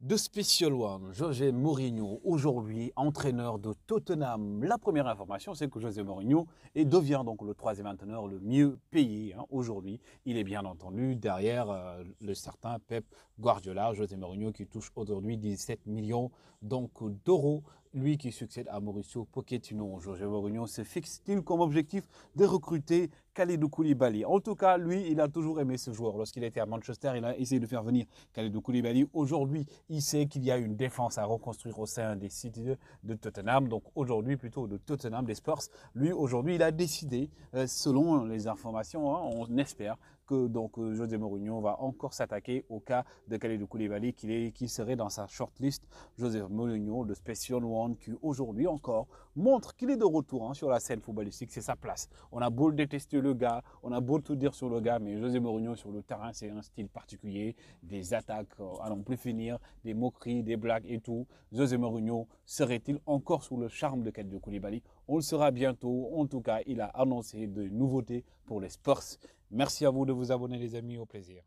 de Special One, José Mourinho, aujourd'hui entraîneur de Tottenham. La première information, c'est que José Mourinho devient donc le troisième entraîneur le mieux payé hein, aujourd'hui. Il est bien entendu derrière euh, le certain Pep Guardiola, José Mourinho qui touche aujourd'hui 17 millions d'euros lui qui succède à Mauricio Pochettino. José Mourinho se fixe-t-il comme objectif de recruter Khalidou Koulibaly En tout cas, lui, il a toujours aimé ce joueur. Lorsqu'il était à Manchester, il a essayé de faire venir Khalidou Koulibaly. Aujourd'hui, il sait qu'il y a une défense à reconstruire au sein des sites de Tottenham. Donc aujourd'hui, plutôt de Tottenham, des sports. Lui, aujourd'hui, il a décidé, euh, selon les informations, hein, on espère, que donc euh, José Mourinho va encore s'attaquer au cas de Kalidou Koulibaly qui, serait dans sa shortlist. José Mourinho, le Special One, qui aujourd'hui encore montre qu'il est de retour hein, sur la scène footballistique, c'est sa place. On a beau détester le gars, on a beau tout dire sur le gars, mais José Mourinho sur le terrain, c'est un style particulier, des attaques euh, à n'en plus finir, des moqueries, des blagues et tout. José Mourinho serait-il encore sous le charme de Kalidou Koulibaly On le saura bientôt. En tout cas, il a annoncé de nouveautés pour les Spurs Merci à vous de vous abonner les amis, au plaisir.